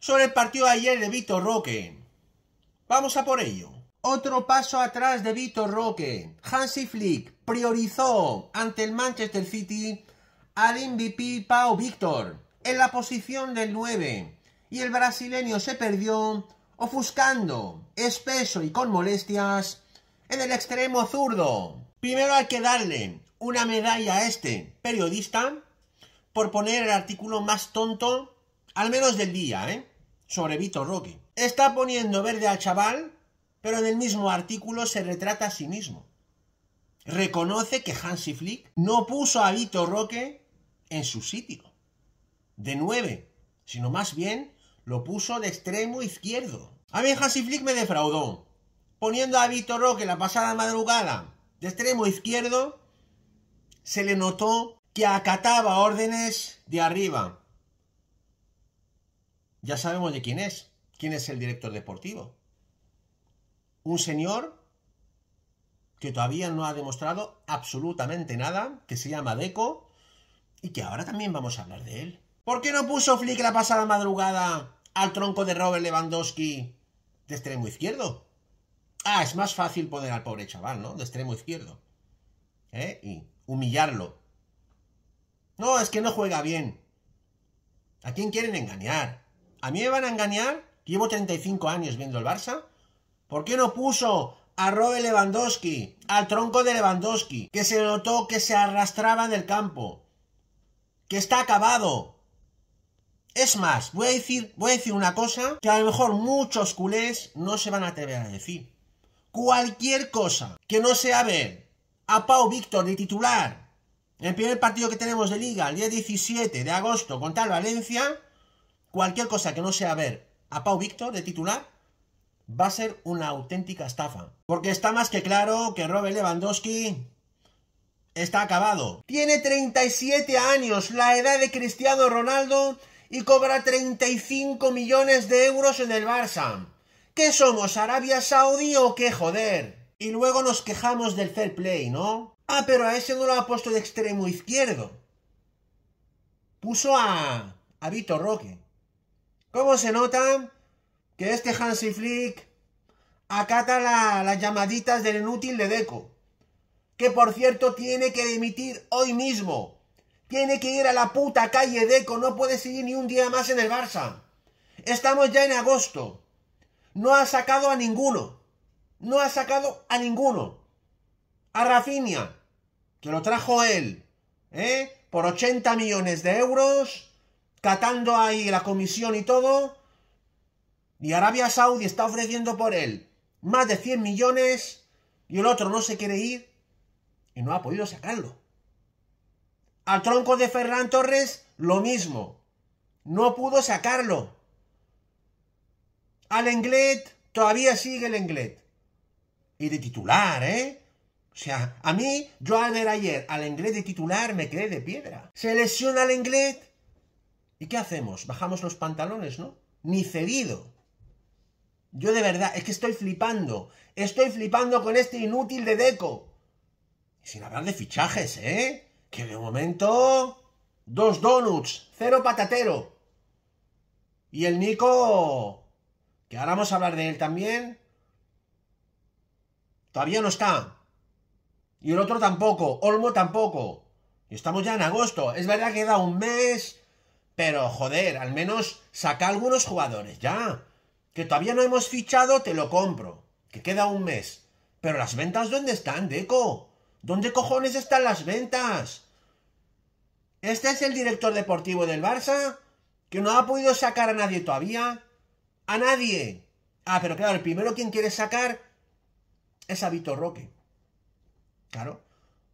sobre el partido ayer de Vitor Roque. Vamos a por ello. Otro paso atrás de Vitor Roque. Hansi Flick priorizó ante el Manchester City al MVP Pau Víctor en la posición del 9 y el brasileño se perdió ofuscando, espeso y con molestias, en el extremo zurdo. Primero hay que darle una medalla a este periodista por poner el artículo más tonto, al menos del día, ¿eh? sobre Vito Roque. Está poniendo verde al chaval, pero en el mismo artículo se retrata a sí mismo. Reconoce que Hansi Flick no puso a Vito Roque en su sitio, de 9, sino más bien lo puso de extremo izquierdo. A mí Hansi Flick me defraudó, poniendo a Vito Roque la pasada madrugada de extremo izquierdo, se le notó que acataba órdenes de arriba, ya sabemos de quién es. ¿Quién es el director deportivo? Un señor que todavía no ha demostrado absolutamente nada, que se llama Deco, y que ahora también vamos a hablar de él. ¿Por qué no puso Flick la pasada madrugada al tronco de Robert Lewandowski de extremo izquierdo? Ah, es más fácil poner al pobre chaval, ¿no? De extremo izquierdo. ¿Eh? Y humillarlo. No, es que no juega bien. ¿A quién quieren engañar? ¿A mí me van a engañar? Llevo 35 años viendo el Barça. ¿Por qué no puso a Robert Lewandowski, al tronco de Lewandowski, que se notó que se arrastraba en el campo, que está acabado. Es más, voy a decir, voy a decir una cosa que a lo mejor muchos culés no se van a atrever a decir. Cualquier cosa que no sea ver a Pau Víctor de titular en el primer partido que tenemos de liga el día 17 de agosto contra el Valencia, cualquier cosa que no sea ver a Pau Víctor de titular va a ser una auténtica estafa. Porque está más que claro que Robert Lewandowski está acabado. Tiene 37 años, la edad de Cristiano Ronaldo, y cobra 35 millones de euros en el Barça. ¿Qué somos, Arabia Saudí o qué joder? Y luego nos quejamos del fair play, ¿no? Ah, pero a ese no lo ha puesto de extremo izquierdo. Puso a... a Vitor Roque. ¿Cómo se nota que este Hansi Flick acata las llamaditas del inútil de Deco? Que por cierto tiene que dimitir hoy mismo. Tiene que ir a la puta calle Deco, no puede seguir ni un día más en el Barça. Estamos ya en agosto. No ha sacado a ninguno. No ha sacado a ninguno. A Rafinha, que lo trajo él, ¿eh? Por 80 millones de euros catando ahí la comisión y todo, y Arabia Saudí está ofreciendo por él más de 100 millones, y el otro no se quiere ir, y no ha podido sacarlo. Al tronco de Ferran Torres, lo mismo. No pudo sacarlo. Al Englet, todavía sigue el Englet. Y de titular, ¿eh? O sea, a mí, yo al ver ayer al Englet de titular me quedé de piedra. Se lesiona al Englet ¿Y qué hacemos? Bajamos los pantalones, ¿no? Ni cedido. Yo de verdad, es que estoy flipando. Estoy flipando con este inútil de Deco. Sin hablar de fichajes, ¿eh? Que de momento... Dos donuts, cero patatero. Y el Nico... Que ahora vamos a hablar de él también. Todavía no está. Y el otro tampoco. Olmo tampoco. Y estamos ya en agosto. Es verdad que da un mes pero joder, al menos saca algunos jugadores, ya. Que todavía no hemos fichado, te lo compro. Que queda un mes. Pero las ventas, ¿dónde están, Deco? ¿Dónde cojones están las ventas? ¿Este es el director deportivo del Barça? ¿Que no ha podido sacar a nadie todavía? ¡A nadie! Ah, pero claro, el primero quien quiere sacar es a Vitor Roque. Claro,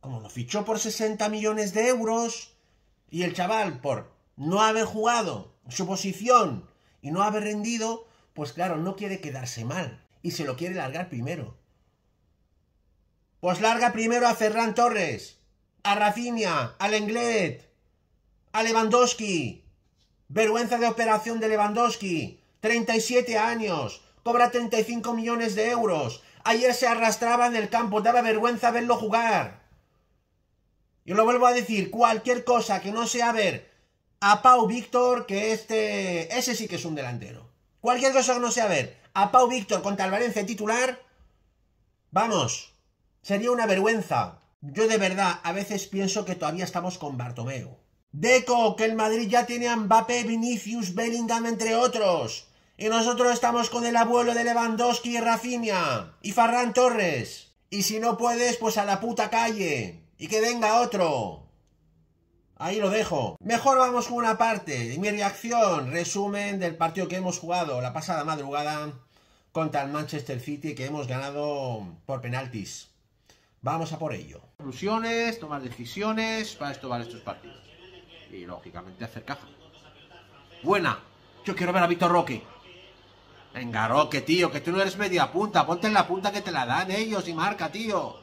como lo fichó por 60 millones de euros y el chaval por no haber jugado su posición y no haber rendido, pues claro, no quiere quedarse mal y se lo quiere largar primero. Pues larga primero a Ferran Torres, a Rafinha, a Lenglet, a Lewandowski. Vergüenza de operación de Lewandowski. 37 años, cobra 35 millones de euros. Ayer se arrastraba en el campo, daba vergüenza verlo jugar. Yo lo vuelvo a decir, cualquier cosa que no sea ver a Pau Víctor, que este, ese sí que es un delantero. Cualquier cosa que no sea ver, a Pau Víctor contra el Valencia titular, vamos, sería una vergüenza. Yo de verdad, a veces pienso que todavía estamos con Bartomeu. Deco, que el Madrid ya tiene a Mbappé, Vinicius, Bellingham, entre otros. Y nosotros estamos con el abuelo de Lewandowski y Rafinha. Y Farran Torres. Y si no puedes, pues a la puta calle. Y que venga otro. Ahí lo dejo. Mejor vamos con una parte. Mi reacción, resumen del partido que hemos jugado la pasada madrugada contra el Manchester City que hemos ganado por penaltis. Vamos a por ello. Conclusiones, tomar decisiones, para esto vale estos partidos. Y lógicamente hacer caja. Buena. Yo quiero ver a Víctor Roque. Venga, Roque, tío, que tú no eres media punta. Ponte en la punta que te la dan ellos y marca, tío.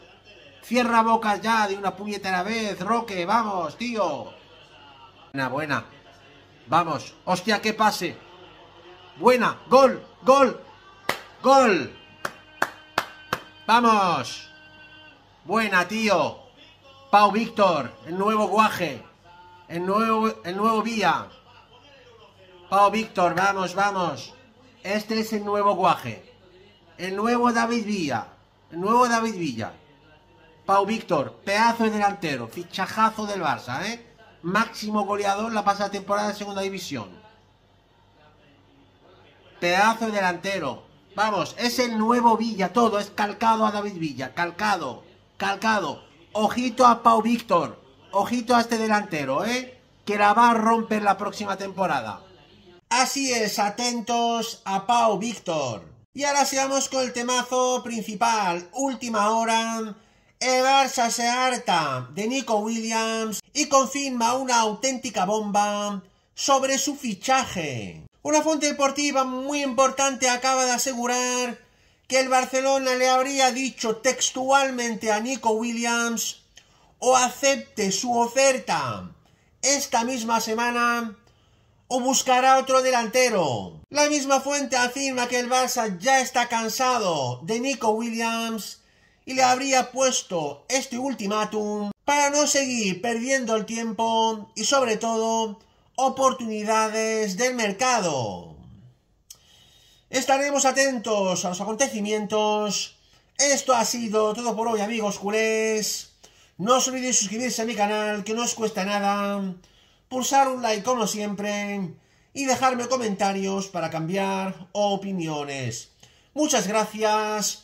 Cierra bocas ya de una puñetera vez, Roque, vamos, tío. Buena, buena. Vamos, hostia, que pase. Buena, gol, gol, gol. Vamos. Buena, tío. Pau Víctor, el nuevo guaje. El nuevo, el nuevo vía. Pau Víctor, vamos, vamos. Este es el nuevo guaje. El nuevo David Villa. El nuevo David Villa. Pau Víctor, pedazo de delantero, fichajazo del Barça, ¿eh? Máximo goleador la pasada temporada de segunda división. Pedazo de delantero. Vamos, es el nuevo Villa, todo es calcado a David Villa, calcado, calcado. Ojito a Pau Víctor, ojito a este delantero, ¿eh? Que la va a romper la próxima temporada. Así es, atentos a Pau Víctor. Y ahora sigamos con el temazo principal, última hora el Barça se harta de Nico Williams y confirma una auténtica bomba sobre su fichaje. Una fuente deportiva muy importante acaba de asegurar que el Barcelona le habría dicho textualmente a Nico Williams o acepte su oferta esta misma semana o buscará otro delantero. La misma fuente afirma que el Barça ya está cansado de Nico Williams y le habría puesto este ultimátum para no seguir perdiendo el tiempo y sobre todo oportunidades del mercado. Estaremos atentos a los acontecimientos. Esto ha sido todo por hoy amigos culés. No os olvidéis suscribirse a mi canal que no os cuesta nada. Pulsar un like como siempre. Y dejarme comentarios para cambiar opiniones. Muchas gracias.